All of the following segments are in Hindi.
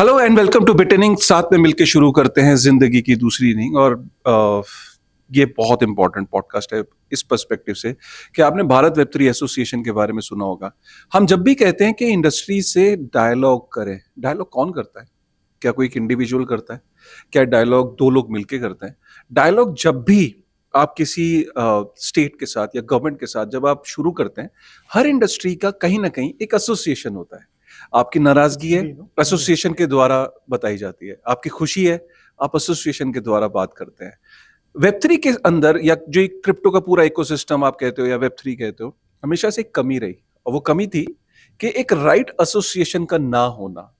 हेलो एंड वेलकम टू बिटनिंग साथ में मिलकर शुरू करते हैं जिंदगी की दूसरी इनिंग और आ, ये बहुत इंपॉर्टेंट पॉडकास्ट है इस पर्सपेक्टिव से कि आपने भारत वेब थ्री एसोसिएशन के बारे में सुना होगा हम जब भी कहते हैं कि इंडस्ट्री से डायलॉग करें डायलॉग कौन करता है क्या कोई एक इंडिविजुअल करता है क्या डायलॉग दो लोग मिलके करते हैं डायलॉग जब भी आप किसी स्टेट के साथ या गवर्नमेंट के साथ जब आप शुरू करते हैं हर इंडस्ट्री का कहीं ना कहीं एक एसोसिएशन होता है आपकी नाराजगी है एसोसिएशन के द्वारा बताई जाती है आपकी खुशी है आप एसोसिएशन के द्वारा बात करते हैं वेब थ्री के अंदर या जो एक क्रिप्टो का पूरा इकोसिस्टम आप कहते हो या वेब थ्री कहते हो हमेशा से एक कमी रही और वो कमी थी कि एक राइट right एसोसिएशन का ना होना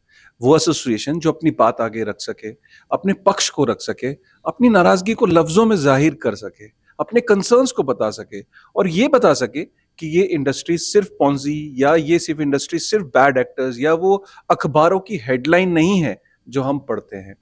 वो एसोसिएशन जो अपनी बात आगे रख सके अपने पक्ष को रख सके अपनी नाराजगी को लफ्जों में जाहिर कर सके अपने कंसर्न्स को बता सके और ये बता सके कि ये इंडस्ट्री सिर्फ पौजी या ये सिर्फ इंडस्ट्री सिर्फ बैड एक्टर्स या वो अखबारों की हेडलाइन नहीं है जो हम पढ़ते हैं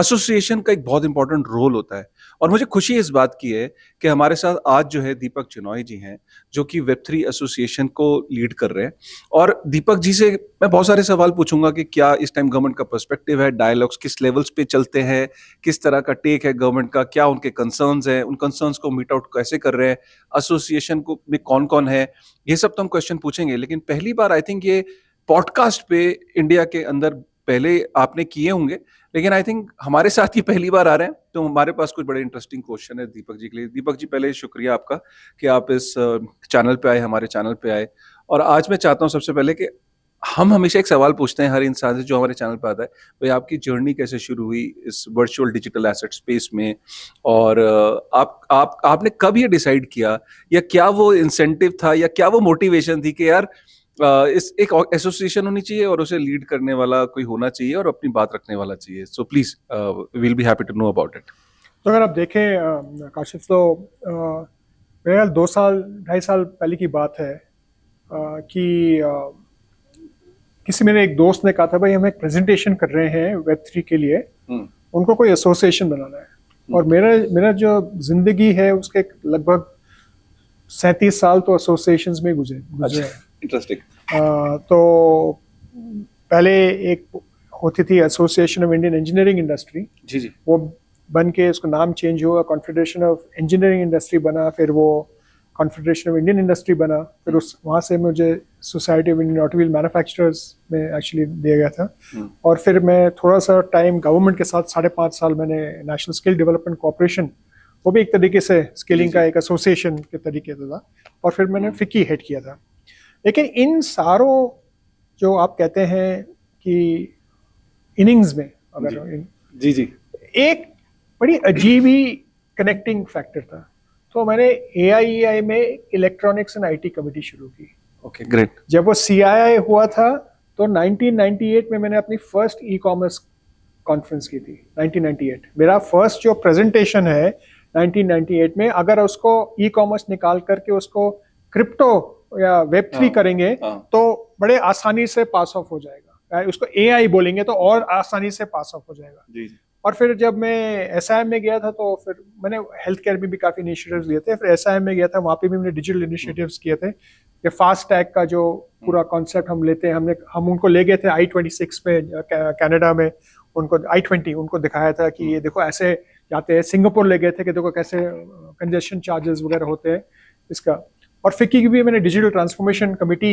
एसोसिएशन का एक बहुत इंपॉर्टेंट रोल होता है और मुझे खुशी इस बात की है कि हमारे साथ आज जो है दीपक चिनॉय जी हैं जो कि वेब थ्री एसोसिएशन को लीड कर रहे हैं और दीपक जी से मैं बहुत सारे सवाल पूछूंगा कि क्या इस टाइम गवर्नमेंट का पर्सपेक्टिव है डायलॉग्स किस लेवल्स पे चलते हैं किस तरह का टेक है गवर्नमेंट का क्या उनके कंसर्न्स हैं उन कंसर्न्स को मीट आउट कैसे कर रहे हैं एसोसिएशन को में कौन कौन है ये सब तो हम क्वेश्चन पूछेंगे लेकिन पहली बार आई थिंक ये पॉडकास्ट पे इंडिया के अंदर पहले आपने किए होंगे लेकिन आई थिंक हमारे साथ ये पहली बार आ रहे हैं तो हमारे पास कुछ बड़े इंटरेस्टिंग क्वेश्चन है दीपक जी के लिए दीपक जी पहले शुक्रिया आपका कि आप इस चैनल पे आए हमारे चैनल पे आए और आज मैं चाहता हूँ सबसे पहले कि हम हमेशा एक सवाल पूछते हैं हर इंसान से जो हमारे चैनल पर आता है भाई आपकी जर्नी कैसे शुरू हुई इस वर्चुअल डिजिटल एसेट स्पेस में और आप आप आपने कब ये डिसाइड किया या क्या वो इंसेंटिव था या क्या वो मोटिवेशन थी कि यार इस एक एसोसिएशन होनी चाहिए और उसे लीड करने वाला कोई होना चाहिए और अपनी बात रखने वाला चाहिए so please will be happy to know about it तो अगर आप देखें काशिफ तो मेरे ख्याल दो साल ढाई साल पहले की बात है आ, कि आ, किसी मेरे एक दोस्त ने कहा था भाई हम एक प्रेजेंटेशन कर रहे हैं वेब थ्री के लिए हम्म। उनको कोई एसोसिएशन बनाना है हम्म। और मेरा मेरा जो जिंदगी है उसके लगभग सैंतीस साल तो एसोसिएशन में गुजरे गुजरे अच्छा। इंटरेस्टिंग तो पहले एक होती थी association of Indian engineering industry जी जी वो बन के उसको नाम चेंज हुआ कॉन्फेडरेशन ऑफ इंजीनियरिंग इंडस्ट्री बना फिर वो कॉन्फेडरेशन ऑफ इंडियन इंडस्ट्री बना फिर उस वहाँ से मुझे society of Indian automobile manufacturers में एक्चुअली दिया गया था हम्म। और फिर मैं थोड़ा सा टाइम गवर्नमेंट के साथ साढ़े पाँच साल मैंने नेशनल स्किल डेवलपमेंट कॉपरेशन वो भी एक तरीके से स्किलिंग का एक एसोसिएशन के तरीके से था और फिर मैंने फिक्की हम्म। हेड किया था लेकिन इन सारों जो आप कहते हैं कि इनिंग्स में अगर जी, जी एक बड़ी अजीब ही कनेक्टिंग फैक्टर था तो मैंने ए e में इलेक्ट्रॉनिक्स एंड आईटी कमेटी शुरू की ओके okay, ग्रेट जब वो सी हुआ था तो 1998 में मैंने अपनी फर्स्ट ई कॉमर्स कॉन्फ्रेंस की थी 1998 मेरा फर्स्ट जो प्रेजेंटेशन है 1998 में अगर उसको ई कॉमर्स निकाल करके उसको क्रिप्टो या वेब थ्री हाँ, करेंगे हाँ। तो बड़े आसानी से पास ऑफ हो जाएगा उसको ए बोलेंगे तो और आसानी से पास ऑफ हो जाएगा और फिर जब मैं एस में गया था तो फिर मैंने हेल्थ केयर में भी काफ़ी इनिशिएटिव्स लिए थे फिर एस में गया था वहाँ पे भी हमने डिजिटल इनिशिएटिव्स हाँ। किए थे कि फास्ट टैग का जो पूरा कॉन्सेप्ट हम लेते हैं हमने हम उनको ले गए थे आई ट्वेंटी सिक्स में कैनेडा में उनको आई ट्वेंटी उनको दिखाया था कि ये देखो ऐसे जाते हैं सिंगापुर ले गए थे कि देखो कैसे कंजेशन चार्जेस वगैरह होते हैं इसका और फिक्की की भी मैंने डिजिटल ट्रांसफॉर्मेशन कमेटी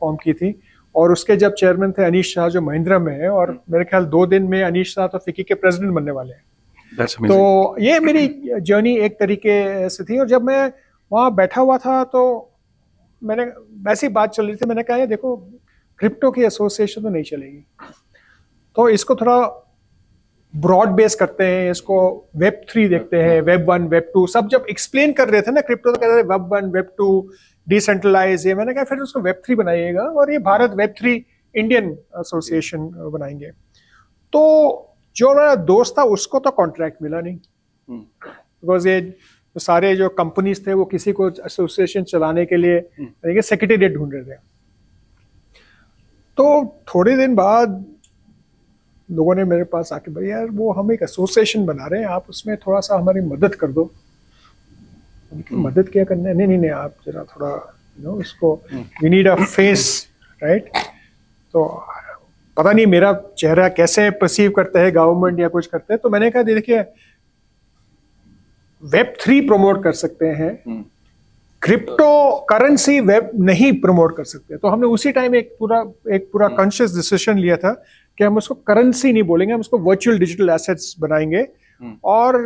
फॉर्म की थी और उसके जब चेयरमैन थे अनिश शाह जो महिंद्रा में है और हम्म। मेरे ख्याल दो दिन में अनिश शाह तो फिक्की के प्रेसिडेंट बनने वाले हैं तो ये मेरी जर्नी एक तरीके से थी और जब मैं वहाँ बैठा हुआ था तो मैंने वैसी बात चल रही थी मैंने कहा देखो क्रिप्टो की एसोसिएशन तो नहीं चलेगी तो इसको थोड़ा ब्रॉड बेस करते हैं इसको वेब थ्री देखते हैं वेब वन वेब टू सब जब एक्सप्लेन कर रहे थे ना क्रिप्टो तो कहते थे web one web two decentralise ये मैंने कहा फिर उसको वेब थ्री बनाइएगा और ये Bharat web three Indian association बनाएंगे तो जो मेरा दोस्त था उसको तो कॉन्ट्रैक्ट मिला नहीं बिकॉज हम्म। ये तो सारे जो कंपनीज थे वो किसी को एसोसिएशन चलाने के लिए सेक्रेटेरिएट हम्म। ढूंढ रहे थे तो थोड़े दिन बाद लोगों ने मेरे पास आके भाई यार वो हम एक एसोसिएशन बना रहे हैं आप उसमें थोड़ा सा हमारी मदद कर दो उनकी हम्म। मदद क्या करना है नहीं नहीं नहीं आप जरा थोड़ा यू नो इसको we need a face right तो पता नहीं मेरा चेहरा कैसे परसीव करते हैं गवर्नमेंट या कुछ करते हैं तो मैंने कहा देखिए वेब थ्री प्रमोट कर सकते हैं क्रिप्टो करेंसी वेब नहीं प्रमोट कर सकते तो हमने उसी टाइम एक पूरा एक पूरा कॉन्शियस हम्म। डिसीजन लिया था कि हम उसको करेंसी नहीं बोलेंगे हम उसको वर्चुअल डिजिटल एसेट्स बनाएंगे हम्म। और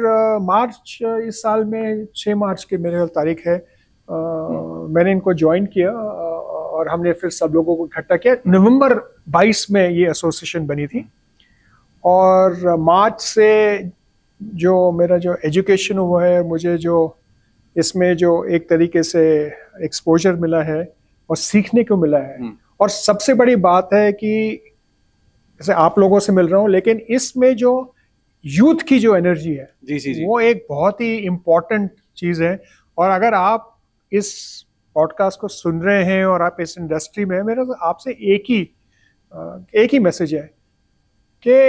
मार्च इस साल में छः मार्च की मेरे ख्याल तारीख है आ, हम्म। मैंने इनको ज्वाइन किया और हमने फिर सब लोगों को इकट्ठा किया नवंबर 22 में ये एसोसिएशन बनी थी और मार्च से जो मेरा जो एजुकेशन हुआ है मुझे जो इसमें जो एक तरीके से एक्सपोजर मिला है और सीखने को मिला है हम्म। और सबसे बड़ी बात है कि जैसे आप लोगों से मिल रहा हूँ लेकिन इसमें जो यूथ की जो एनर्जी है जी जी जी वो एक बहुत ही इम्पोर्टेंट चीज़ है और अगर आप इस पॉडकास्ट को सुन रहे हैं और आप इस इंडस्ट्री में मेरा तो आपसे एक ही एक ही मैसेज है कि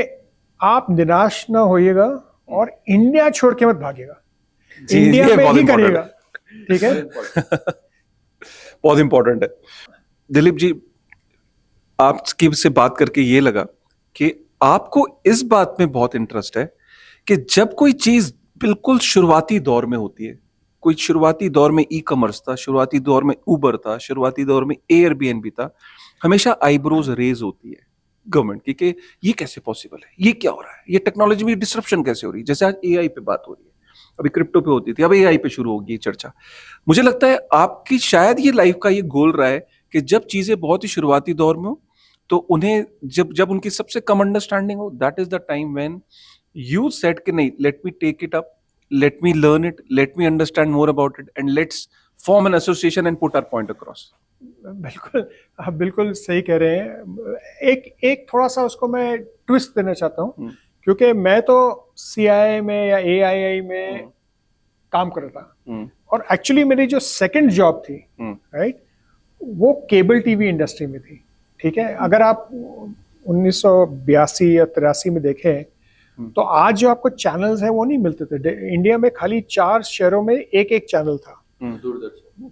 आप निराश ना होइएगा और इंडिया छोड़ के मत भागेगा इंडिया में ही करिएगा ठीक है बहुत इम्पोर्टेंट है दिलीप जी आपकी से बात करके ये लगा कि आपको इस बात में बहुत इंटरेस्ट है कि जब कोई चीज बिल्कुल शुरुआती दौर में होती है कोई शुरुआती दौर में ई कॉमर्स था शुरुआती दौर में ऊबर था शुरुआती दौर में एयरबीएन भी था हमेशा आईब्रोज रेज होती है गवर्नमेंट की कि ये कैसे पॉसिबल है ये क्या हो रहा है ये टेक्नोलॉजी में डिस्ट्रप्शन कैसे हो रही है जैसे आज ए पे बात हो रही है अभी क्रिप्टो पे होती थी अब ए पे शुरू होगी चर्चा मुझे लगता है आपकी शायद ये लाइफ का ये गोल रहा है कि जब चीजें बहुत ही शुरुआती दौर में हो तो उन्हें जब जब उनकी सबसे कम अंडरस्टैंडिंग हो that is the time when you set कि नहीं let me take it up let me learn it let me understand more about it and let's form an association and put our point across बिल्कुल आप बिल्कुल सही कह रहे हैं एक एक थोड़ा सा उसको मैं ट्विस्ट देना चाहता हूँ हम्म। क्योंकि मैं तो सी आई में या ए आई आई में हम्म। काम कर रहा था हम्म। और एक्चुअली मेरी जो सेकंड जॉब थी राइट वो केबल टीवी इंडस्ट्री में थी ठीक है अगर आप उन्नीस या तिरासी में देखें हम्म। तो आज जो आपको चैनल्स है वो नहीं मिलते थे इंडिया में खाली चार शहरों में एक एक चैनल था हम्म, दूरदर्शन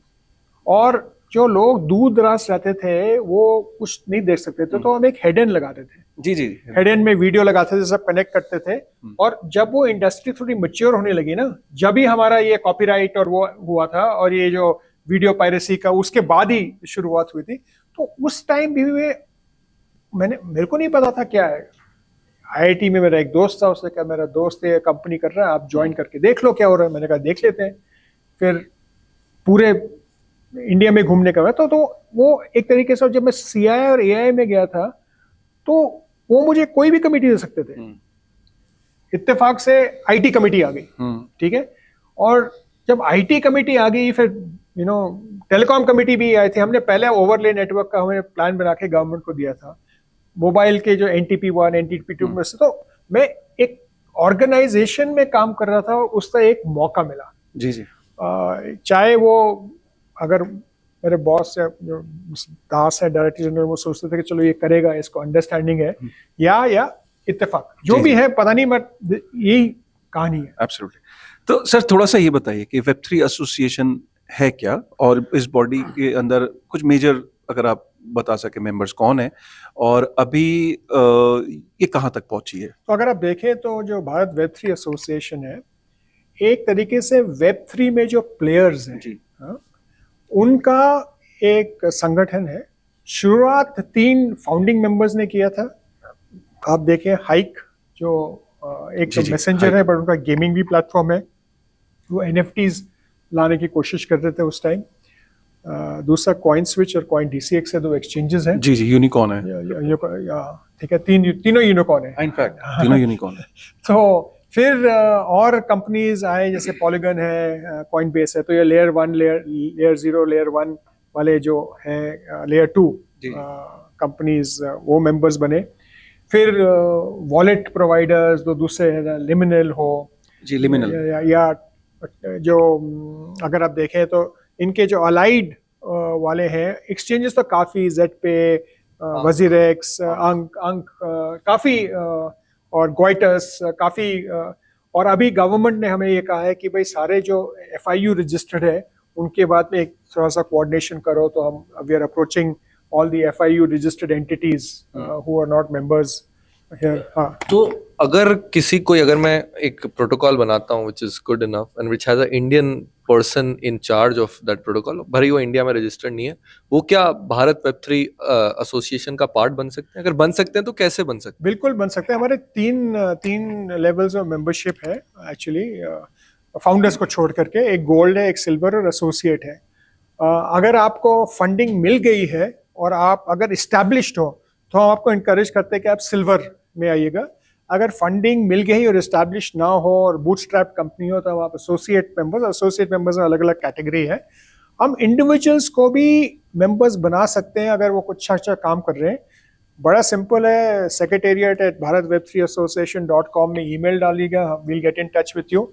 और जो लोग दूर दराज रहते थे वो कुछ नहीं देख सकते थे तो हम्म। हम एक हेडन लगाते थे जी जी हेडन में वीडियो लगाते थे सब कनेक्ट करते थे और जब वो इंडस्ट्री थोड़ी मच्योर होने लगी ना जब ही हमारा ये कॉपीराइट और वो हुआ था और ये जो वीडियो पायरेसी का उसके बाद ही शुरुआत हुई थी तो उस टाइम भी वे मैंने मेरे को नहीं पता था क्या है आईआईटी में मेरा एक दोस्त था उसने कहा मेरा दोस्त है कंपनी कर रहा है आप ज्वाइन करके देख लो क्या हो रहा है मैंने कहा देख लेते हैं फिर पूरे इंडिया में घूमने का तो तो वो एक तरीके से जब मैं सी और ए में गया था तो वो मुझे कोई भी कमेटी दे सकते थे हम्म। इत्तेफाक से आईटी कमेटी आ गई हम्म। ठीक है और जब आईटी कमेटी आ गई फिर यू नो टेलीकॉम कमेटी भी आए थे हमने पहले ओवरले नेटवर्क का हमें प्लान बना के गवर्नमेंट को दिया था मोबाइल के जो N T P one N T P two में से तो मैं एक ऑर्गेनाइजेशन में काम कर रहा था उसका एक मौका मिला जी जी चाहे वो अगर मेरे बॉस या जो दास है डायरेक्टर जनरल वो सोचते थे कि चलो ये करेगा इसको अंडरस्टैंडिंग है हम्म। या या इत्तेफाक जो भी है पता नहीं बट यही कहानी है एब्सोल्युटली तो सर थोड़ा सा ये बताइए कि वेब थ्री एसोसिएशन है क्या और इस बॉडी हाँ। के अंदर कुछ मेजर अगर आप बता सके मेंबर्स कौन है और अभी ये कहाँ तक पहुंची है तो अगर आप देखें तो जो भारत वेब थ्री एसोसिएशन है एक तरीके से वेब थ्री में जो प्लेयर्स हैं जी हा? उनका एक संगठन है शुरुआत तीन फाउंडिंग मेंबर्स ने किया था आप देखें हाइक जो एक मैसेंजर तो है बट उनका गेमिंग भी प्लेटफॉर्म है वो एन लाने की कोशिश कर रहे थे उस टाइम दूसरा कॉइन स्विच और कॉइन डीसीएक्स है दो एक्सचेंजेस हैं जी जी यूनिकॉर्न है ठीक है तीन तीनों यूनिकॉर्न है इनफैक्ट तीनों यूनिकॉर्न है तो फिर और कंपनीज आए जैसे पॉलीगन है कॉइन बेस है तो ये layer one layer layer zero layer one वाले जो है लेयर टू कंपनीज वो मेंबर्स बने फिर वॉलेट प्रोवाइडर्स जो दूसरे लिमिनल हो जी लिमिनल या, या Uh, जो mm, अगर आप देखें तो इनके जो अलाइड uh, वाले हैं एक्सचेंजेस तो काफ़ी जेड पे वजीर एक्स अंक अंक काफ़ी और गोइटस uh, काफ़ी और अभी गवर्नमेंट ने हमें ये कहा है कि भाई सारे जो एफ आई यू रजिस्टर्ड है उनके बाद में एक थोड़ा सा कोऑर्डिनेशन करो तो हम we are approaching all the F I U registered entities who are not members हाँ। तो अगर किसी को अगर मैं एक प्रोटोकॉल बनाता हूँ which is good enough and which has Indian person in charge of that protocol भरी वो इंडिया में रजिस्टर्ड नहीं है वो क्या भारत वेब थ्री एसोसिएशन का पार्ट बन सकते हैं अगर बन सकते हैं तो कैसे बन सकते हैं बिल्कुल बन सकते हैं हमारे तीन तीन लेवल्स ऑफ मेंबरशिप है एक्चुअली फाउंडर्स को छोड़ करके एक गोल्ड है एक सिल्वर और एसोसिएट है uh, अगर आपको फंडिंग मिल गई है और आप अगर इस्टेब्लिश हो तो हम आपको इनक्रेज करते हैं कि आप सिल्वर में आइएगा अगर फंडिंग मिल गई और इस्टेब्लिश ना हो और बूटस्ट्रैप कंपनी हो तो आप एसोसिएट मेंबर्स एसोसिएट मेंबर्स में अलग अलग कैटेगरी है हम इंडिविजुअल्स को भी मेंबर्स बना सकते हैं अगर वो कुछ अच्छा अच्छा काम कर रहे हैं बड़ा सिंपल है secretariat at Bharat web three association dot com में ई मेल डालिएगा will get in touch with you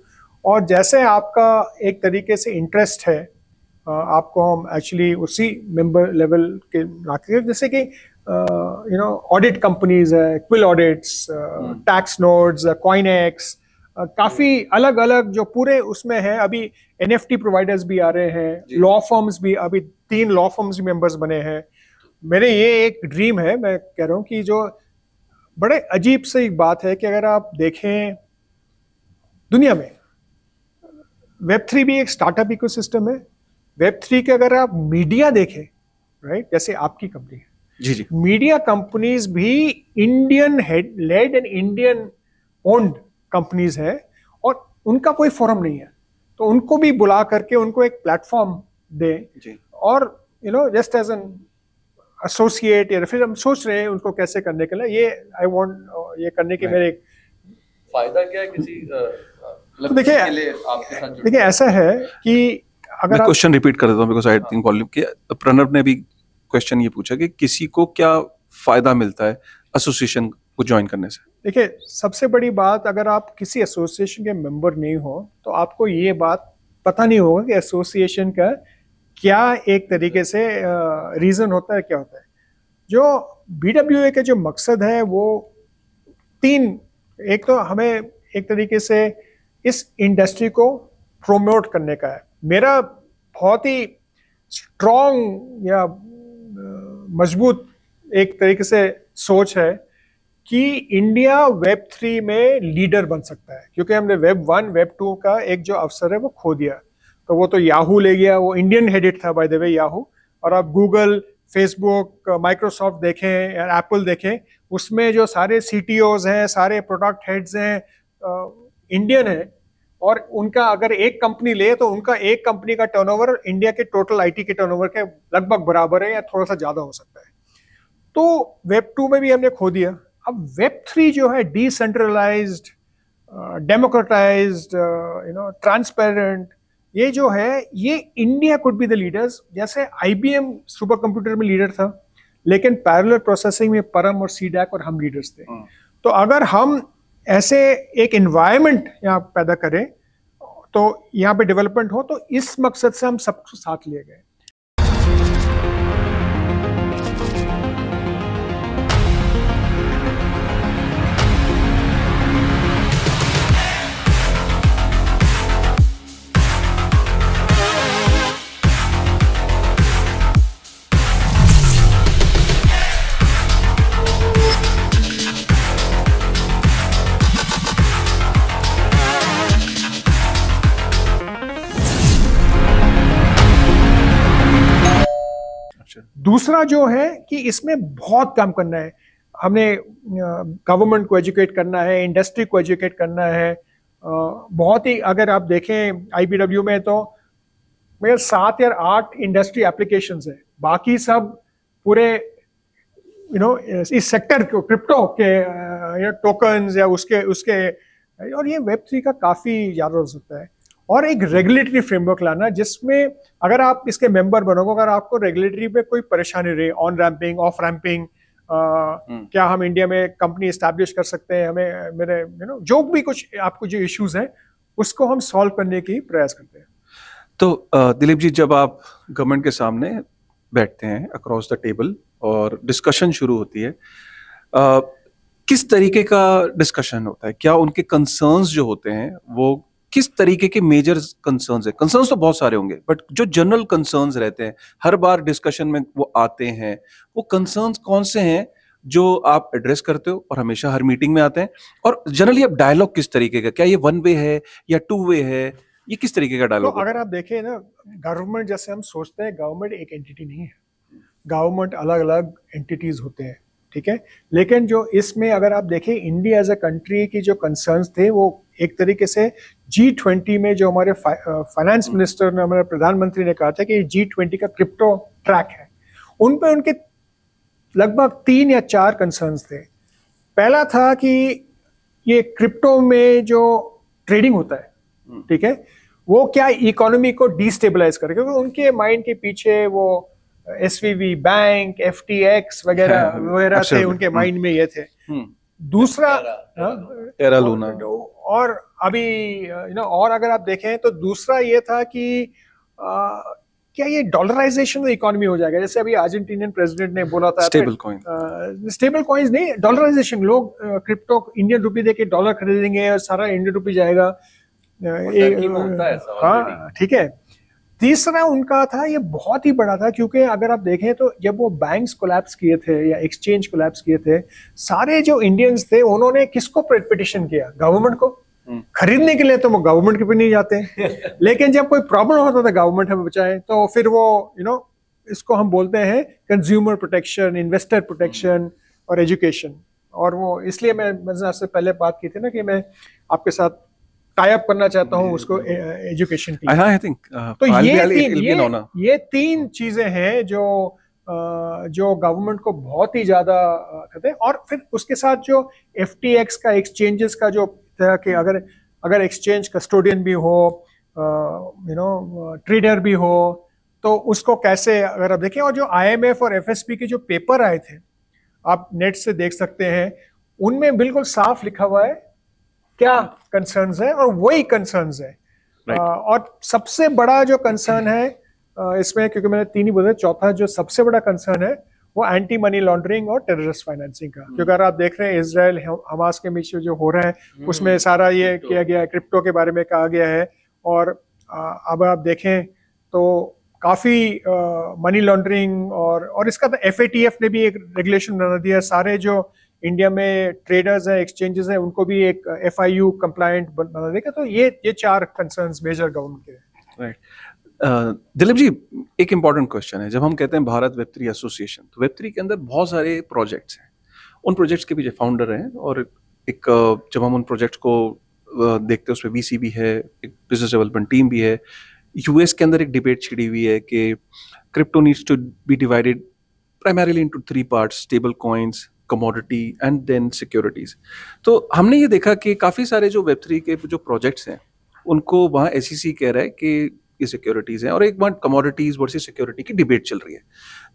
और जैसे आपका एक तरीके से इंटरेस्ट है आपको हम एक्चुअली उसी मेंबर लेवल के रखेंगे जैसे कि Uh, you know, audit companies है Quill Audits tax notes KoinX काफी hmm. अलग अलग जो पूरे उसमें है अभी एन एफ टी प्रोवाइडर्स भी आ रहे हैं लॉ फॉर्म्स भी अभी तीन लॉ फॉर्म्स भी मेंबर्स बने हैं मेरे ये एक ड्रीम है मैं कह रहा हूँ कि जो बड़े अजीब से एक बात है कि अगर आप देखें दुनिया में वेब थ्री भी एक स्टार्टअप इकोसिस्टम है वेब थ्री के अगर आप मीडिया देखें राइट जैसे आपकी कंपनी है जी जी मीडिया कंपनीज भी Indian head led and Indian owned companies है और उनका कोई फोरम नहीं है तो उनको भी बुला करके उनको एक प्लेटफॉर्म दे जी. और you know just as an associate या फिर हम सोच रहे हैं उनको कैसे करने के लिए ये आई वांट ये करने की मेरे फायदा क्या है किसी तो देखिए देखिए ऐसा है कि अगर क्वेश्चन रिपीट कर देता हूँ बिकॉज आई थिंक प्रणव ने भी क्वेश्चन ये पूछा कि किसी को क्या फ़ायदा मिलता है एसोसिएशन को ज्वाइन करने से देखिए सबसे बड़ी बात अगर आप किसी एसोसिएशन के मेंबर नहीं हो तो आपको ये बात पता नहीं होगा कि एसोसिएशन का क्या एक तरीके से रीज़न होता है क्या होता है जो बी का जो मकसद है वो तीन एक तो हमें एक तरीके से इस इंडस्ट्री को प्रोमोट करने का है मेरा बहुत ही स्ट्रॉन्ग या मजबूत एक तरीके से सोच है कि इंडिया वेब थ्री में लीडर बन सकता है क्योंकि हमने वेब वन वेब टू का एक जो अवसर है वो खो दिया तो वो तो याहू ले गया वो इंडियन हेडिट था बाय द वे याहू और अब गूगल फेसबुक माइक्रोसॉफ्ट देखें या एप्पल देखें उसमें जो सारे सी हैं सारे प्रोडक्ट हेड्स हैं इंडियन है और उनका अगर एक कंपनी ले तो उनका एक कंपनी का टर्नओवर इंडिया के टोटल आईटी के टर्नओवर के लगभग बराबर है या थोड़ा सा ज़्यादा हो सकता है तो वेब टू में भी हमने खो दिया अब वेब थ्री जो है decentralise democratise you know transparent ये जो है ये India could be the leaders जैसे आई सुपर कंप्यूटर में लीडर था लेकिन पैरेलल प्रोसेसिंग में परम और सी और हम लीडर्स थे हाँ। तो अगर हम ऐसे एक इन्वायरमेंट यहाँ पैदा करें तो यहाँ पे डेवलपमेंट हो तो इस मकसद से हम सबको साथ लिए गए दूसरा जो है कि इसमें बहुत काम करना है हमने गवर्नमेंट को एजुकेट करना है इंडस्ट्री को एजुकेट करना है बहुत ही अगर आप देखें आई में तो मेरे सात या आठ इंडस्ट्री एप्लीकेशन है बाकी सब पूरे यू नो इस सेक्टर को क्रिप्टो के या टोकन या उसके उसके और ये वेब थ्री का काफ़ी ज़्यादा हो सकता है और एक रेगुलेटरी फ्रेमवर्क लाना जिसमें अगर आप इसके मेंबर बनोगे अगर आपको रेगुलेटरी में कोई परेशानी रही ऑन रैंपिंग ऑफ रैंपिंग क्या हम इंडिया में कंपनी इस्टेब्लिश कर सकते हैं हमें मेरे यू नो जो भी कुछ आपको जो इश्यूज हैं उसको हम सॉल्व करने की प्रयास करते हैं तो दिलीप जी जब आप गवर्नमेंट के सामने बैठते हैं अक्रॉस द टेबल और डिस्कशन शुरू होती है आ, किस तरीके का डिस्कशन होता है क्या उनके कंसर्न्स जो होते हैं वो किस तरीके के मेजर कंसर्न्स है कंसर्न्स तो बहुत सारे होंगे बट जो जनरल कंसर्न्स रहते हैं हर बार डिस्कशन में वो आते हैं वो कंसर्न्स कौन से हैं जो आप एड्रेस करते हो और हमेशा हर मीटिंग में आते हैं और जनरली आप डायलॉग किस तरीके का क्या ये वन वे है या टू वे है ये किस तरीके का डायलॉग तो अगर आप देखें ना गवर्नमेंट जैसे हम सोचते हैं गवर्नमेंट एक एंटिटी नहीं है गवर्नमेंट अलग अलग एंटिटीज होते हैं ठीक है लेकिन जो इसमें अगर आप देखें इंडिया एज अ कंट्री की जो कंसर्न्स थे वो एक तरीके से जी ट्वेंटी में जो हमारे फाइनेंस मिनिस्टर हम्म। ने हमारे प्रधानमंत्री ने कहा था कि जी ट्वेंटी का क्रिप्टो ट्रैक है उन पर उनके लगभग तीन या चार कंसर्न्स थे पहला था कि ये क्रिप्टो में जो ट्रेडिंग होता है हम्म। ठीक है वो क्या इकोनॉमी को डिस्टेबलाइज करेगा क्योंकि उनके माइंड के पीछे वो एसवीवी बैंक एफ वगैरह हाँ, हाँ, वगैरह थे उनके हाँ। माइंड में ये थे हम्म। दूसरा टेरा लूना और अभी यू नो और अगर आप देखें तो दूसरा ये था कि आ, क्या ये डॉलराइजेशन इकोनॉमी हो जाएगा जैसे अभी अर्जेंटीनियन प्रेसिडेंट ने बोला था स्टेबल कॉइन स्टेबल कॉइन्स नहीं डॉलराइजेशन लोग क्रिप्टो इंडियन रुपी देके डॉलर खरीदेंगे और सारा इंडियन रुपी जाएगा हाँ ठीक है तीसरा उनका था ये बहुत ही बड़ा था क्योंकि अगर आप देखें तो जब वो बैंक्स कोलैप्स किए थे या एक्सचेंज कोलैप्स किए थे सारे जो इंडियंस थे उन्होंने किसको पिटिशन किया गवर्नमेंट को हम्म। खरीदने के लिए तो वो गवर्नमेंट के भी नहीं जाते लेकिन जब कोई प्रॉब्लम होता था गवर्नमेंट हमें बचाए तो फिर वो यू you नो know, इसको हम बोलते हैं कंज्यूमर प्रोटेक्शन इन्वेस्टर प्रोटेक्शन और एजुकेशन और वो इसलिए मैं मैंने आपसे पहले बात की थी ना कि मैं आपके साथ टाइप करना चाहता हूँ उसको एजुकेशन के आई थिंक तो ये तीन ये, ये तीन चीजें हैं जो जो गवर्नमेंट को बहुत ही ज़्यादा कहते हैं और फिर उसके साथ जो एफ का एक्सचेंजेस का जो तरह के अगर अगर एक्सचेंज कस्टोडियन भी हो यू नो ट्रेडर भी हो तो उसको कैसे अगर आप देखें और जो आईएमएफ और एफएसपी के जो पेपर आए थे आप नेट से देख सकते हैं उनमें बिल्कुल साफ लिखा हुआ है क्या कंसर्न्स हाँ। है और वही कंसर्न्स है और सबसे बड़ा जो कंसर्न है इसमें क्योंकि मैंने तीन ही बोला चौथा जो सबसे बड़ा कंसर्न है वो एंटी मनी लॉन्ड्रिंग और टेररिस्ट फाइनेंसिंग का hmm. क्योंकि अगर आप देख रहे हैं इसराइल हमास के बीच जो हो रहे हैं hmm. उसमें सारा ये किया गया है क्रिप्टो के बारे में कहा गया है और अब आप देखें तो काफ़ी मनी लॉन्ड्रिंग और और इसका तो एफ ने भी एक रेगुलेशन बना दिया सारे जो इंडिया में ट्रेडर्स हैं एक्सचेंजेस हैं उनको भी एक एफ आई यू कंप्लाइंट बना देगा तो ये ये चार कंसर्न मेजर गवर्नमेंट के राइट uh, दिलीप जी एक इम्पॉर्टेंट क्वेश्चन है जब हम कहते हैं भारत वेब एसोसिएशन तो वेब के अंदर बहुत सारे प्रोजेक्ट्स हैं उन प्रोजेक्ट्स के पीछे फाउंडर हैं और एक uh, जब हम उन प्रोजेक्ट्स को uh, देखते हैं उसमें वी भी है एक बिजनेस डेवलपमेंट टीम भी है यूएस के अंदर एक डिबेट छिड़ी हुई है कि crypto needs to be divided primarily into three parts stable coins commodity and then securities तो हमने ये देखा कि काफ़ी सारे जो वेब थ्री के जो प्रोजेक्ट्स हैं उनको वहाँ एस सी e कह रहा है कि ये सिक्योरिटीज़ हैं और एक बार कमोडिटीज़ वर्सेज सिक्योरिटी की डिबेट चल रही है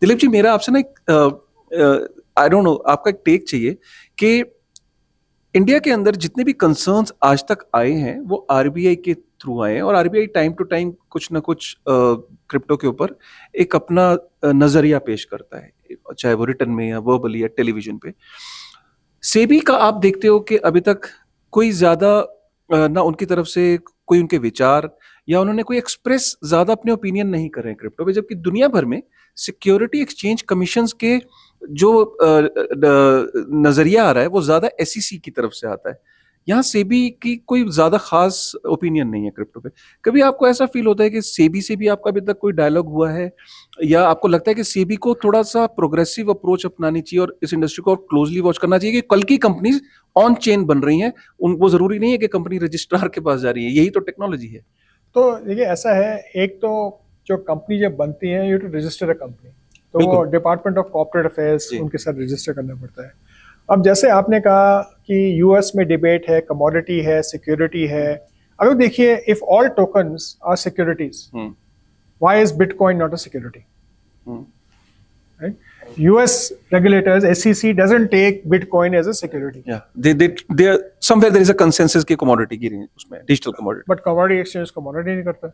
दिलीप जी मेरा आपसे ना एक आई डोंट नो आपका एक टेक चाहिए कि इंडिया के अंदर जितने भी कंसर्न्स आज तक आए हैं वो आरबीआई के थ्रू आए हैं और आरबीआई टाइम टू टाइम कुछ ना कुछ क्रिप्टो के ऊपर एक अपना नज़रिया पेश करता है चाहे वो रिटर्न में या वर्बली या टेलीविजन पे सेबी का आप देखते हो कि अभी तक कोई ज़्यादा ना उनकी तरफ से कोई उनके विचार या उन्होंने कोई एक्सप्रेस ज़्यादा अपने ओपिनियन नहीं कर रहे हैं क्रिप्टो पे जबकि दुनिया भर में सिक्योरिटी एक्सचेंज कमीशन के जो नज़रिया आ रहा है वो ज़्यादा एस e की तरफ से आता है यहाँ सेबी की कोई ज्यादा खास ओपिनियन नहीं है क्रिप्टो पे कभी आपको ऐसा फील होता है कि सेबी से भी आपका अभी तक कोई डायलॉग हुआ है या आपको लगता है कि सेबी को थोड़ा सा प्रोग्रेसिव अप्रोच अपनानी चाहिए और इस इंडस्ट्री को क्लोजली वॉच करना चाहिए कि कल की कंपनीज ऑन चेन बन रही हैं उनको जरूरी नहीं है कि कंपनी रजिस्ट्रार के पास जा रही है यही तो टेक्नोलॉजी है तो देखिए ऐसा है एक तो जो कंपनी जब बनती है you to register a company तो डिपार्टमेंट ऑफ कॉर्पोरेट अफेयर्स उनके साथ रजिस्टर करना पड़ता है अब जैसे आपने कहा कि यूएस में डिबेट है कमोडिटी है सिक्योरिटी है अगर देखिए if all token are securities why is bitcoin not a security US regulators, SEC doesn't take Bitcoin as a security. Yeah, they they they are, somewhere there is a consensus की commodity की उसमें digital commodity. But commodity exchange commodity नहीं करता.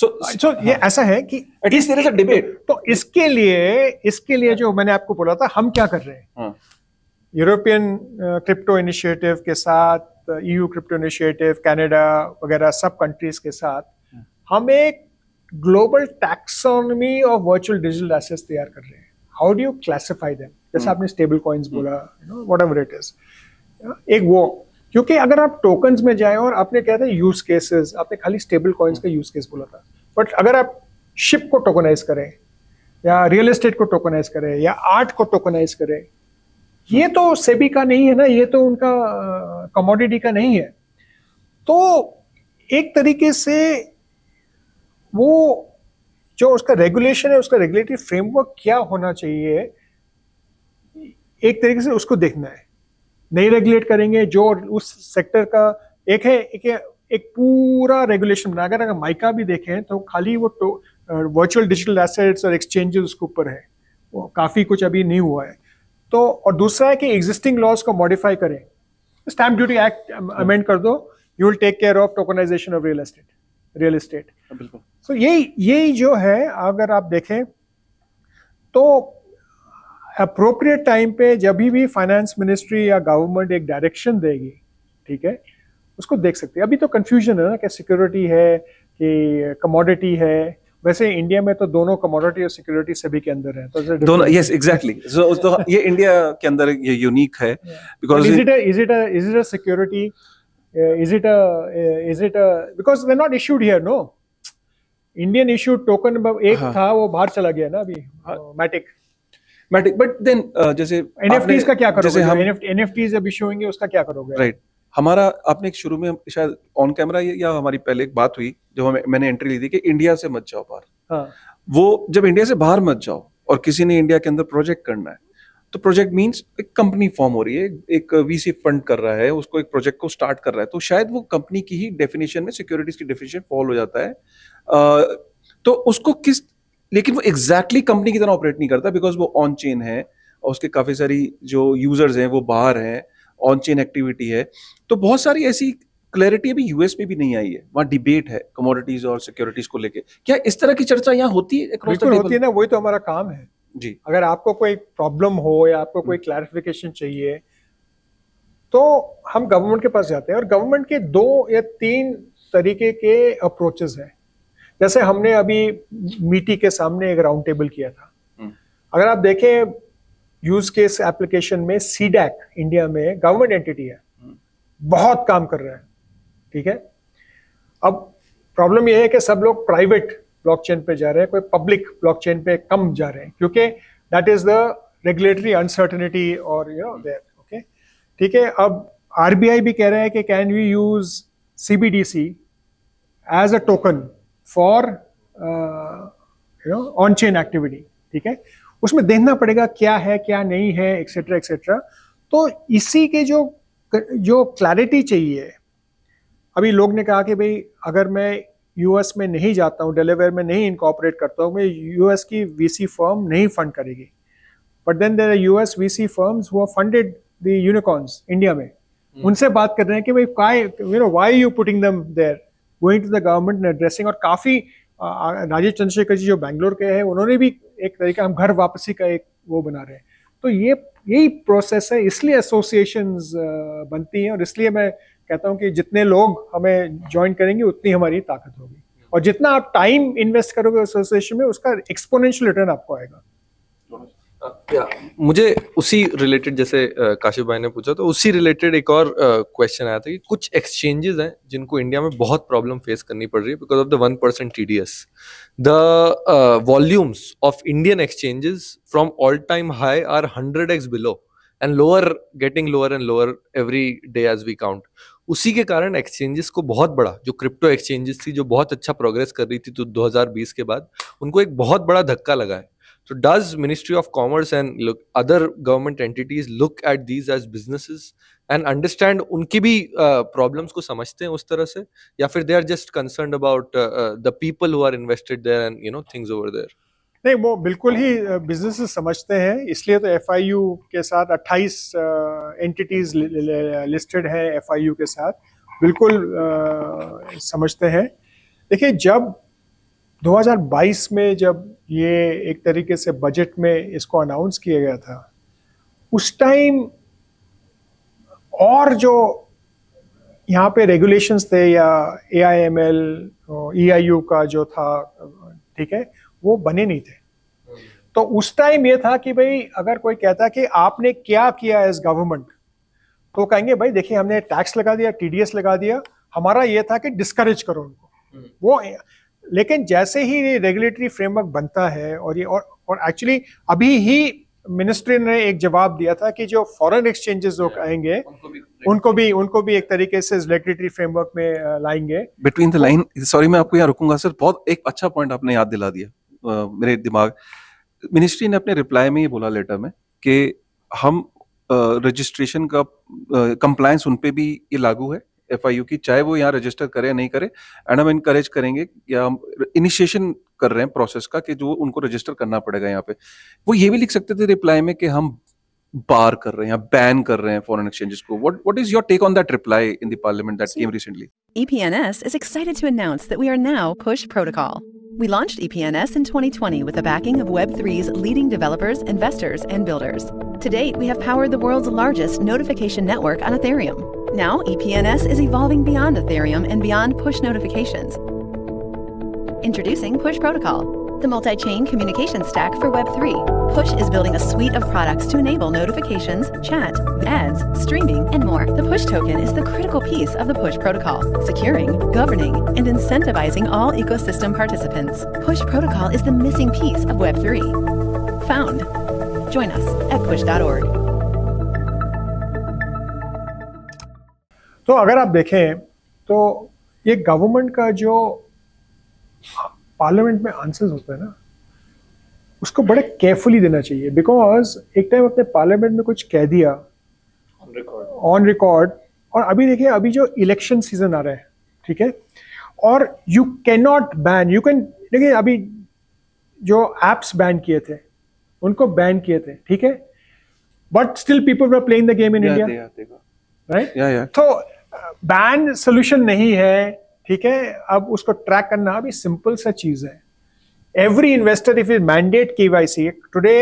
So so हाँ. ये ऐसा है कि at least there is a debate. तो इसके लिए इसके लिए जो मैंने आपको बोला था हम क्या कर रहे हैं? हाँ. यूरोपियन क्रिप्टो इनिशिएटिव के साथ ईयू क्रिप्टो इनिशिएटिव कनाडा वगैरह सब कंट्रीज के साथ हाँ। हम एक global taxonomy of virtual digital एसेस तैयार कर रहे हैं how do you classify them जैसे हाँ। आपने स्टेबल कॉइन्स हाँ। बोला वट एवर इट इज एक वो क्योंकि अगर आप टोकन्स में जाए और आपने क्या था यूज केसेस आपने खाली स्टेबल कॉइन्स का यूज केस बोला था बट अगर आप शिप को टोकनाइज करें या रियल एस्टेट को टोकनाइज करें या आर्ट को टोकनाइज करें ये तो सेबी का नहीं है ना ये तो उनका कमोडिटी का नहीं है तो एक तरीके से वो जो उसका रेगुलेशन है उसका रेगुलेटरी फ्रेमवर्क क्या होना चाहिए एक तरीके से उसको देखना है नहीं रेगुलेट करेंगे जो उस सेक्टर का एक है एक है एक पूरा रेगुलेशन बना अगर अगर माइका भी देखें तो खाली वो वर्चुअल डिजिटल एसेट्स और एक्सचेंजेस उसके ऊपर है वो काफ़ी कुछ अभी नहीं हुआ है तो और दूसरा है कि एग्जिस्टिंग लॉज को मॉडिफाई करें स्टैम्प ड्यूटी एक्ट अमेंड कर दो you will take care of tokenisation of real estate real estate बिल्कुल सो ये यही जो है अगर आप देखें तो अप्रोप्रिएट टाइम पे जब भी फाइनेंस मिनिस्ट्री या गवर्नमेंट एक डायरेक्शन देगी ठीक है उसको देख सकते हैं अभी तो कन्फ्यूजन है ना कि सिक्योरिटी है कि कमोडिटी है वैसे इंडिया में तो दोनों कमोडिटी और सिक्योरिटी सभी के अंदर है तो दोनों यस एग्जैक्टली सो तो ये इंडिया के अंदर ये यूनिक है because is it is it is it a security is it a is it a because they not issued here no Indian issue token एक हाँ. था वो बाहर चला गया ना अभी मैटिक मैटिक बट देन जैसे एनएफटीज का क्या करोगे जैसे हम एनएफटीज अभी इशू होंगे उसका क्या करोगे राइट right. हमारा आपने एक शुरू में शायद ऑन कैमरा या हमारी पहले एक बात हुई जो हमें मैंने एंट्री ली थी कि इंडिया से मत जाओ बाहर हाँ। वो जब इंडिया से बाहर मत जाओ और किसी ने इंडिया के अंदर प्रोजेक्ट करना है तो प्रोजेक्ट मींस एक कंपनी फॉर्म हो रही है एक वीसी फंड कर रहा है उसको एक प्रोजेक्ट को स्टार्ट कर रहा है तो शायद वो कंपनी की ही डेफिनेशन में सिक्योरिटीज की डेफिनेशन फॉल हो जाता है आ, तो उसको किस लेकिन वो एग्जैक्टली exactly कंपनी की तरह ऑपरेट नहीं करता बिकॉज वो ऑन चेन है और उसके काफ़ी सारी जो यूजर्स हैं वो बाहर हैं ऑन चेन एक्टिविटी है तो बहुत सारी ऐसी क्लैरिटी अभी यूएस में भी नहीं आई है वहाँ डिबेट है कमोडिटीज और सिक्योरिटीज को लेके क्या इस तरह की चर्चा यहाँ होती है होती है ना वही तो हमारा काम है जी अगर आपको कोई प्रॉब्लम हो या आपको कोई क्लैरिफिकेशन हम्म। चाहिए तो हम गवर्नमेंट के पास जाते हैं और गवर्नमेंट के दो या तीन तरीके के अप्रोचेस हैं जैसे हमने अभी मीटी के सामने एक राउंड टेबल किया था हम्म। अगर आप देखें यूज केस एप्लीकेशन में सीडैक इंडिया में गवर्नमेंट एंटिटी है बहुत काम कर रहे हैं ठीक है अब प्रॉब्लम यह है कि सब लोग प्राइवेट ब्लॉकचेन पे जा रहे हैं कोई पब्लिक ब्लॉकचेन पे कम जा रहे हैं क्योंकि that is the regulatory uncertainty और यू नो देयर ओके ठीक है अब आरबीआई भी कह रहा है कि can you use CBDC as a token for you know on chain activity ठीक है उसमें देखना पड़ेगा क्या है क्या नहीं है एक्सेट्रा एक्सेट्रा तो इसी के जो जो क्लैरिटी चाहिए अभी लोग ने कहा कि भाई अगर मैं यूएस में नहीं जाता हूँ डिलीवर में नहीं इनकॉपरेट करता हूँ मैं यूएस की वीसी फर्म नहीं फंड करेगी but then there are US VC firms who funded the unicorns India में hmm. उनसे बात कर रहे हैं कि भाई you know why you putting them there going to the government addressing और काफ़ी राजीव चंद्रशेखर जी जो बैंगलोर के हैं उन्होंने भी एक तरीका हम घर वापसी का एक वो बना रहे हैं तो ये यही प्रोसेस है इसलिए एसोसिएशन बनती हैं और इसलिए मैं कहता हूँ कि जितने लोग हमें ज्वाइन करेंगे उतनी हमारी ताकत होगी और जितना आप टाइम इन्वेस्ट करोगे एसोसिएशन में उसका एक्सपोनेंशियल रिटर्न आपको आएगा मुझे उसी रिलेटेड जैसे काशिफ भाई ने पूछा तो उसी रिलेटेड एक और क्वेश्चन आया था कि कुछ एक्सचेंजेस हैं जिनको इंडिया में बहुत प्रॉब्लम फेस करनी पड़ रही है because of the one percent T D S the volumes of Indian exchanges from all time high are hundred X below and lower getting lower and lower every day as we count उसी के कारण एक्सचेंजेस को बहुत बड़ा जो क्रिप्टो एक्सचेंजेस थी जो बहुत अच्छा प्रोग्रेस कर रही थी तो 2020 के बाद उनको एक बहुत बड़ा धक्का लगा है So, does Ministry of Commerce and look other government entities look at these as businesses and understand उनकी भी problems को समझते हैं उस तरह से या फिर they are just concerned about uh, uh, the people who are invested there and you know things over there? नहीं वो बिल्कुल ही बिजनेस समझते हैं इसलिए तो एफ के साथ 28 एंटिटीज लिस्टेड हैं एफ के साथ बिल्कुल आ, समझते हैं देखिए जब 2022 में जब ये एक तरीके से बजट में इसको अनाउंस किया गया था उस टाइम और जो यहाँ पे रेगुलेशंस थे या A I M L E I U का जो था ठीक है वो बने नहीं थे तो उस टाइम ये था कि भाई अगर कोई कहता कि आपने क्या किया एज गवर्नमेंट तो कहेंगे भाई देखिए हमने टैक्स लगा दिया टीडीएस लगा दिया हमारा ये था कि डिस्करेज करो उनको वो लेकिन जैसे ही ये रेगुलेटरी फ्रेमवर्क बनता है और ये और एक्चुअली अभी ही मिनिस्ट्री ने एक जवाब दिया था कि जो फॉरेन एक्सचेंजेस लोग आएंगे उनको भी उनको भी उनको भी एक तरीके से रेगुलेटरी फ्रेमवर्क में लाएंगे बिटवीन द लाइन सॉरी मैं आपको यहाँ रुकूंगा सर बहुत एक अच्छा पॉइंट आपने याद दिला दिया मेरे दिमाग मिनिस्ट्री ने अपने रिप्लाई में ये बोला लेटर में कि हम रजिस्ट्रेशन का कंप्लायंस उनपे उन पे भी ये लागू है एफ की चाहे वो यहाँ रजिस्टर करे या नहीं करे एंड हम इनकरेज करेंगे या हम इनिशिएशन कर रहे हैं प्रोसेस का कि जो उनको रजिस्टर करना पड़ेगा यहाँ पे वो ये भी लिख सकते थे रिप्लाई में कि हम बार कर रहे हैं बैन कर रहे हैं फॉरेन एक्सचेंजेस को what what is your take on that reply in the parliament that came recently EPNS is excited to announce that we are now Push Protocol. We launched EPNS in 2020 with the backing of Web3's leading developers, investors, and builders. To date, we have powered the world's largest notification network on Ethereum. Now, EPNS is evolving beyond Ethereum and beyond push notifications. Introducing Push Protocol, the multi chain communication stack for Web3. Push is building a suite of products to enable notifications, chat, ads, streaming, and more. The Push token is the critical piece of the Push Protocol, securing, governing, and incentivizing all ecosystem participants. Push Protocol is the missing piece of Web3. Found. Join us at push.org. तो अगर आप देखें तो ये गवर्नमेंट का जो पार्लियामेंट में आंसर्स होते हैं ना उसको बड़े केयरफुली देना चाहिए बिकॉज एक टाइम अपने पार्लियामेंट में कुछ कह दिया ऑन रिकॉर्ड और अभी देखिए अभी जो इलेक्शन सीजन आ रहा है ठीक है और you can not ban you can देखिए अभी जो एप्स बैन किए थे उनको बैन किए थे ठीक है but still people are playing the game in India right तो बैन सोल्यूशन नहीं है ठीक है अब उसको ट्रैक करना अभी सिंपल सा चीज है every investor if is mandate K Y C today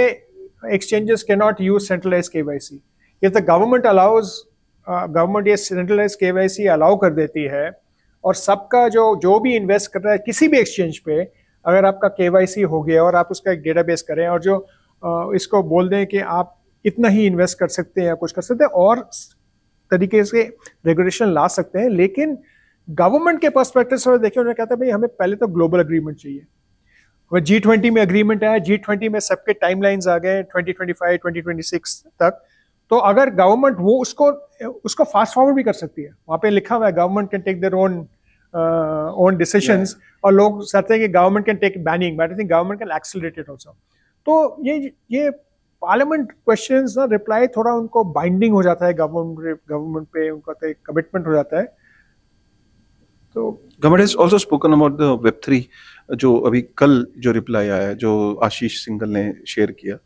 exchanges के not use centralise K Y C if the government allows government ये centralise K Y C allow कर देती है और सबका जो जो भी इन्वेस्ट कर रहा है किसी भी एक्सचेंज पे अगर आपका के वाई सी हो गया और आप उसका एक डेटाबेस करें और जो uh, इसको बोल दें कि आप इतना ही इन्वेस्ट कर सकते हैं या कुछ कर सकते हैं और तरीके से रेगुलेशन ला सकते हैं लेकिन गवर्नमेंट के परस्पेक्टिव से देखिए उन्होंने कहता है भाई हमें पहले तो ग्लोबल अग्रीमेंट चाहिए हमें जी ट्वेंटी में अग्रीमेंट आया जी ट्वेंटी में सबके टाइम आ गए ट्वेंटी ट्वेंटी तक तो अगर गवर्नमेंट वो उसको उसको फास्ट फॉरवर्ड भी कर सकती है वहाँ पे लिखा हुआ है government can take their own own decision और लोग चाहते हैं कि government can take banning but I think government can accelerate it also तो ये ये पार्लियामेंट क्वेश्चन ना रिप्लाई थोड़ा उनको बाइंडिंग हो जाता है गवर्नमेंट गवर्नमेंट पे उनका तो एक कमिटमेंट हो जाता है तो government has also spoken about the web three जो अभी कल जो रिप्लाई आया है जो आशीष सिंगल ने शेयर किया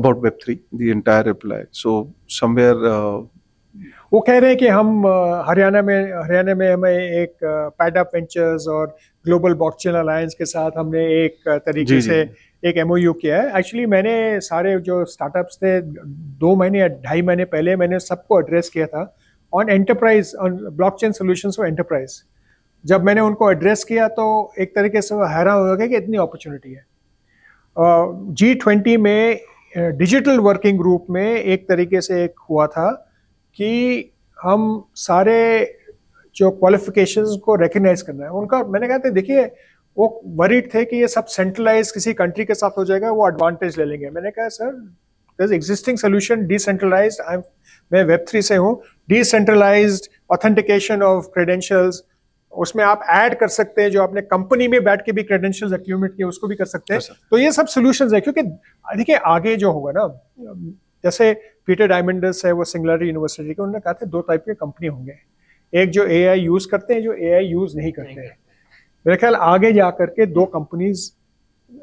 about web three the entire reply so somewhere वो कह रहे हैं कि हम uh, हरियाणा में हरियाणा में हमें एक पैडा uh, वेंचर्स और ग्लोबल ब्लॉकचेन अलायंस के साथ हमने एक uh, तरीके से एक एम किया है एक्चुअली मैंने सारे जो स्टार्टअप्स थे दो महीने या ढाई महीने पहले मैंने सबको एड्रेस किया था on enterprise on blockchain solution for enterprise जब मैंने उनको एड्रेस किया तो एक तरीके से हैरान हो गया कि इतनी अपॉर्चुनिटी है जी uh, ट्वेंटी में डिजिटल वर्किंग ग्रुप में एक तरीके से एक हुआ था कि हम सारे जो क्वालिफिकेशंस को रिकग्नाइज करना है उनका मैंने कहा था देखिए वो वरीड थे कि ये सब सेंट्रलाइज किसी कंट्री के साथ हो जाएगा वो एडवांटेज ले लेंगे मैंने कहा sir existing solution decentralize I मैं वेब थ्री से हूँ डिसेंट्रलाइज ऑथेंटिकेशन ऑफ क्रेडेंशियल्स उसमें आप ऐड कर सकते हैं जो आपने कंपनी में बैठ के भी क्रेडेंशियल एक्यूमेट किए उसको भी कर सकते हैं तो ये सब सोल्यूशन है क्योंकि देखिए आगे जो होगा ना जैसे पीटर डायमंडस है वो सिंगुलर यूनिवर्सिटी के उन्होंने कहा था दो टाइप के कंपनी होंगे एक जो ए यूज करते हैं जो ए यूज नहीं करते हैं मेरे ख्याल आगे जा करके दो कंपनीज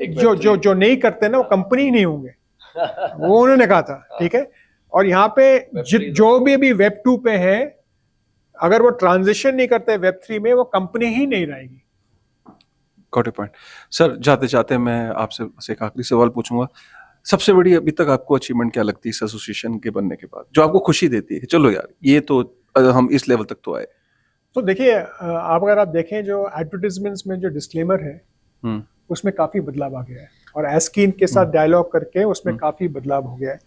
जो तो जो जो नहीं करते ना वो कंपनी नहीं होंगे वो उन्होंने कहा था हाँ। ठीक है और यहाँ पे जो तो- भी अभी वेब टू पे है अगर वो ट्रांजिशन नहीं करते वेब थ्री में वो कंपनी ही नहीं रहेगी गॉट ए पॉइंट सर जाते जाते मैं आपसे बस एक आखिरी सवाल पूछूंगा सबसे बड़ी अभी तक आपको अचीवमेंट क्या लगती है इस एसोसिएशन के बनने के बाद जो आपको खुशी देती है चलो यार ये तो हम इस लेवल तक तो आए तो देखिए आप अगर आप देखें जो एडवर्टीजमेंट्स में जो डिस्क्लेमर है हम्म। उसमें काफ़ी बदलाव आ गया है और एस्किन के साथ डायलॉग हम्म। करके उसमें हम्म। काफ़ी बदलाव हो गया है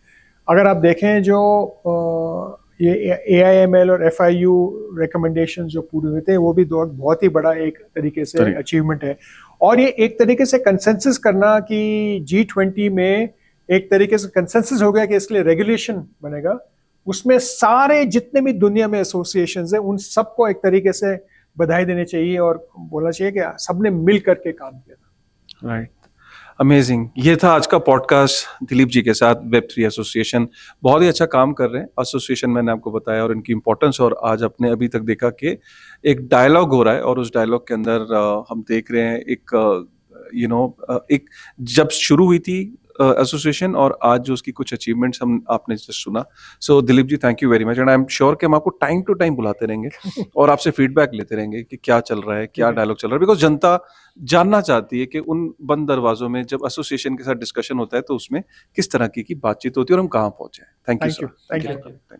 अगर आप देखें जो ये ए आई एम एल और एफ आई यू रिकमेंडेशन जो पूरे हुए थे वो भी दो बहुत ही बड़ा एक तरीके से अचीवमेंट है और ये एक तरीके से कंसेंसस करना कि जी ट्वेंटी में एक तरीके से कंसेंसस हो गया कि इसके लिए रेगुलेशन बनेगा उसमें सारे जितने भी दुनिया में एसोसिएशन है उन सबको एक तरीके से बधाई देनी चाहिए और बोलना चाहिए कि सबने मिल करके काम किया था राइट right. अमेजिंग ये था आज का पॉडकास्ट दिलीप जी के साथ वेब थ्री एसोसिएशन बहुत ही अच्छा काम कर रहे हैं एसोसिएशन मैंने आपको बताया और इनकी इंपॉर्टेंस और आज आपने अभी तक देखा कि एक डायलॉग हो रहा है और उस डायलॉग के अंदर हम देख रहे हैं एक यू you नो know, एक जब शुरू हुई थी एसोसिएशन uh, और आज जो उसकी कुछ अचीवमेंट्स हम आपने जस्ट सुना so so, Dilip ji thank you very much and I am sure कि हम आपको टाइम टू टाइम बुलाते रहेंगे और आपसे फीडबैक लेते रहेंगे कि क्या चल रहा है क्या डायलॉग चल रहा है बिकॉज जनता जानना चाहती है कि उन बंद दरवाजों में जब एसोसिएशन के साथ डिस्कशन होता है तो उसमें किस तरह की, की बातचीत होती है और हम कहाँ पहुंचे thank you thank you thank you